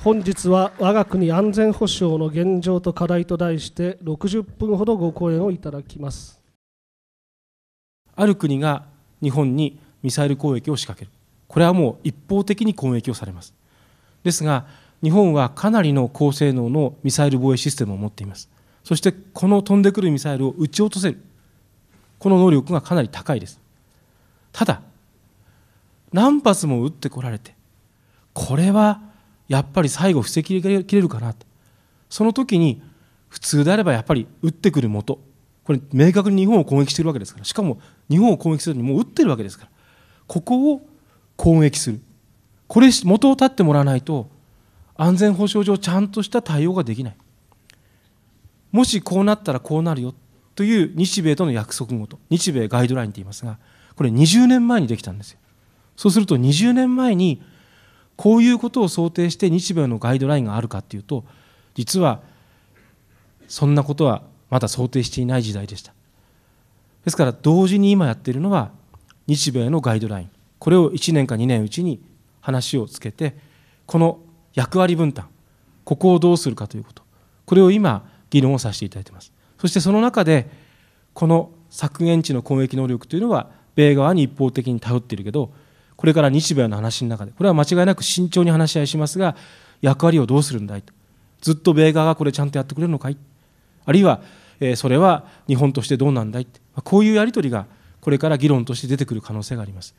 本日は我が国安全保障の現状と課題と題して60分ほどご講演をいただきますある国が日本にミサイル攻撃を仕掛けるこれはもう一方的に攻撃をされますですが日本はかなりの高性能のミサイル防衛システムを持っていますそしてこの飛んでくるミサイルを撃ち落とせるこの能力がかなり高いですただ何発も撃ってこられてこれはやっぱり最後防ぎきれるかなとその時に普通であればやっぱり打ってくるもとこれ明確に日本を攻撃してるわけですからしかも日本を攻撃するのにもう打ってるわけですからここを攻撃するこれ元を立ってもらわないと安全保障上ちゃんとした対応ができないもしこうなったらこうなるよという日米との約束ごと日米ガイドラインと言いますがこれ20年前にできたんですよそうすると20年前にこういうことを想定して日米のガイドラインがあるかっていうと実はそんなことはまだ想定していない時代でしたですから同時に今やっているのは日米のガイドラインこれを1年か2年うちに話をつけてこの役割分担ここをどうするかということこれを今議論をさせていただいていますそしてその中でこの削減値の攻撃能力というのは米側に一方的に頼っているけどこれから日米の話の中でこれは間違いなく慎重に話し合いしますが役割をどうするんだいとずっと米側がこれちゃんとやってくれるのかいあるいは、えそれは日本としてどうなんだいってこういうやり取りがこれから議論として出てくる可能性があります。